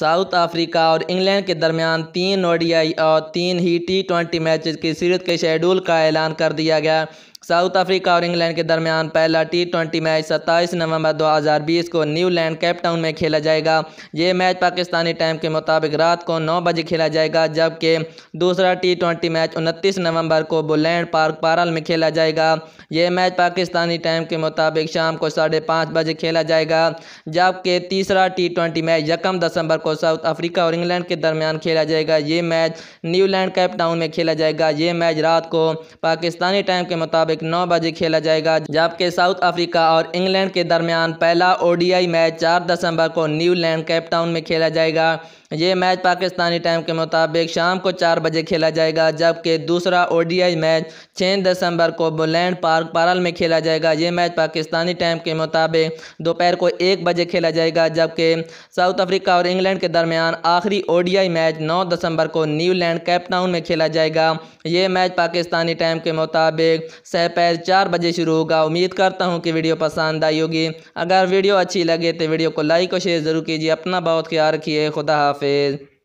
south Africa और England के दरमियान तीन ओडीआई और तीन ही टी ट्वेंटी मैच की सीरीज के शेड्यूल का ऐलान कर दिया गया साउथ अफ्रीका और इंग्लैंड के दरमियान पहला टी ट्वेंटी मैच 27 नवंबर 2020 को न्यूलैंड कैपटाउन में खेला जाएगा ये मैच पाकिस्तानी टाइम के मुताबिक रात को 9 बजे खेला जाएगा जबकि दूसरा टी ट्वेंटी मैच 29 नवंबर को बुलैंड पार्क पारल में खेला जाएगा ये मैच पाकिस्तानी टाइम के मुताबिक शाम को साढ़े पाँच बजे खेला जाएगा जबकि तीसरा टी ट्वेंटी मैच यकम दिसंबर को साउथ अफ्रीका और इंग्लैंड के दरमियान खेला जाएगा ये मैच न्यूलैंड कैप टाउन में खेला जाएगा ये मैच रात को पाकिस्तानी टाइम के मुताबिक नौ बजे खेला जाएगा जबकि साउथ अफ्रीका और इंग्लैंड के दरमियान पहला ओ मैच चार दिसंबर को न्यूलैंड कैप टाउन में खेला जाएगा ये मैच पाकिस्तानी टाइम के मुताबिक शाम को चार बजे खेला जाएगा जबकि दूसरा ओ मैच छः दिसंबर को बुलैंड पार्क पारल में खेला जाएगा ये मैच पाकिस्तानी टाइम के मुताबिक दोपहर को एक बजे खेला जाएगा जबकि साउथ अफ्रीका और इंग्लैंड न्यूजीलैंड के दरमियान आखिरी ओडीआई मैच 9 दिसंबर को न्यूलैंड कैपटाउन में खेला जाएगा ये मैच पाकिस्तानी टाइम के मुताबिक सहपैर चार बजे शुरू होगा उम्मीद करता हूँ कि वीडियो पसंद आई होगी अगर वीडियो अच्छी लगे तो वीडियो को लाइक और शेयर ज़रूर कीजिए अपना बहुत ख्याल रखिए खुदा हाफिज़